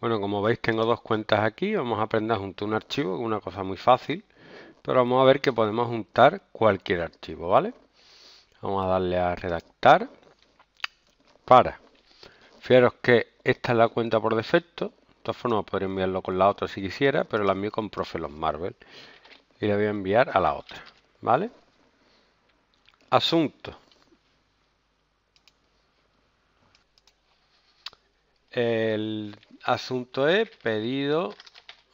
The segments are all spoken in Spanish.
Bueno, como veis tengo dos cuentas aquí, vamos a aprender a juntar un archivo, una cosa muy fácil, pero vamos a ver que podemos juntar cualquier archivo, ¿vale? Vamos a darle a redactar para. Fijaros que esta es la cuenta por defecto, de todas formas podría enviarlo con la otra si quisiera, pero la envío con Profe los Marvel y le voy a enviar a la otra, ¿vale? Asunto. El asunto es pedido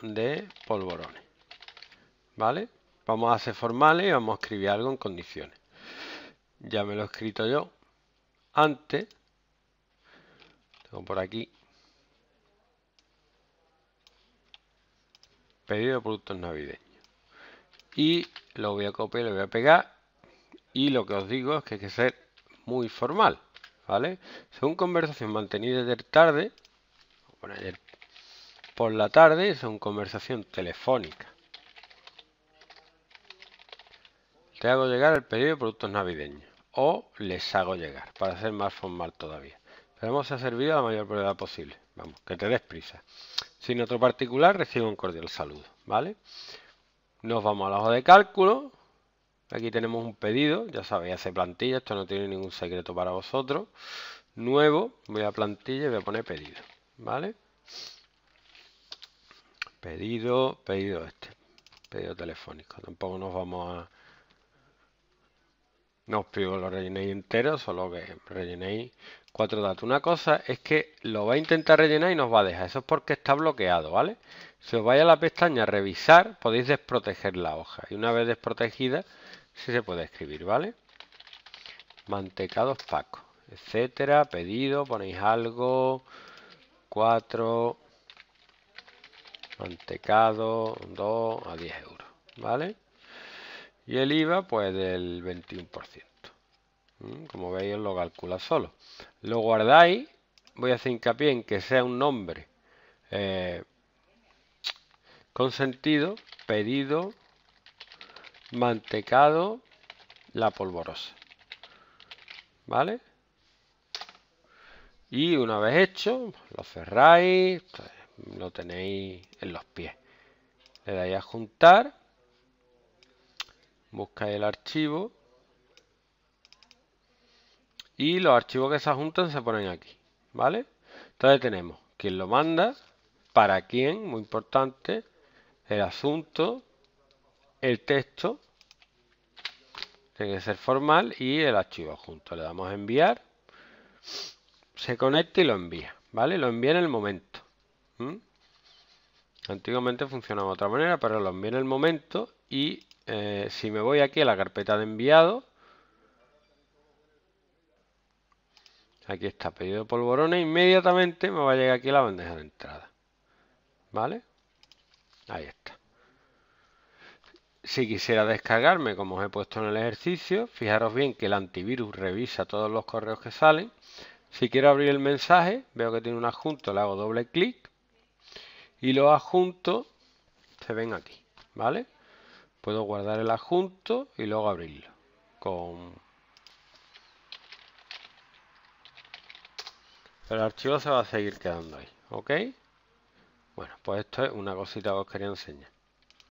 de polvorones. ¿Vale? Vamos a hacer formales y vamos a escribir algo en condiciones. Ya me lo he escrito yo antes. Tengo por aquí. Pedido de productos navideños. Y lo voy a copiar, lo voy a pegar. Y lo que os digo es que hay que ser muy formal. ¿Vale? Según conversación mantenida de tarde, por la tarde, son conversación telefónica. Te hago llegar el pedido de productos navideños o les hago llegar, para ser más formal todavía. Esperamos ha servido a la mayor brevedad posible. Vamos, que te des prisa. Sin otro particular, recibo un cordial saludo, ¿vale? Nos vamos a la hoja de cálculo. Aquí tenemos un pedido, ya sabéis, hace plantilla, esto no tiene ningún secreto para vosotros. Nuevo, voy a plantilla y voy a poner pedido, ¿vale? Pedido, pedido este. Pedido telefónico. Tampoco nos vamos a... No os pido que lo rellenéis entero, solo que rellenéis cuatro datos. Una cosa es que lo va a intentar rellenar y nos va a dejar. Eso es porque está bloqueado, ¿vale? Si os vais a la pestaña Revisar, podéis desproteger la hoja. Y una vez desprotegida, si se puede escribir, ¿vale? Mantecados Paco, etcétera, pedido, ponéis algo, 4, mantecado, 2 a 10 euros, ¿vale? Y el IVA, pues del 21%. Mm, como veis, lo calcula solo. Lo guardáis, voy a hacer hincapié en que sea un nombre eh, consentido, con sentido, pedido, mantecado, la polvorosa. ¿Vale? Y una vez hecho, lo cerráis, pues, lo tenéis en los pies. Le dais a juntar, buscáis el archivo y los archivos que se juntan se ponen aquí, ¿vale? Entonces tenemos quién lo manda, para quién, muy importante, el asunto, el texto, tiene que ser formal y el archivo junto. Le damos a enviar se conecta y lo envía, ¿vale? Lo envía en el momento. Antiguamente funcionaba de otra manera, pero lo envía en el momento y eh, si me voy aquí a la carpeta de enviado, aquí está, pedido de polvorones, inmediatamente me va a llegar aquí la bandeja de entrada. ¿Vale? Ahí está. Si quisiera descargarme, como os he puesto en el ejercicio, fijaros bien que el antivirus revisa todos los correos que salen si quiero abrir el mensaje, veo que tiene un adjunto, le hago doble clic y los adjuntos se ven aquí, ¿vale? Puedo guardar el adjunto y luego abrirlo con... El archivo se va a seguir quedando ahí, ¿ok? Bueno, pues esto es una cosita que os quería enseñar.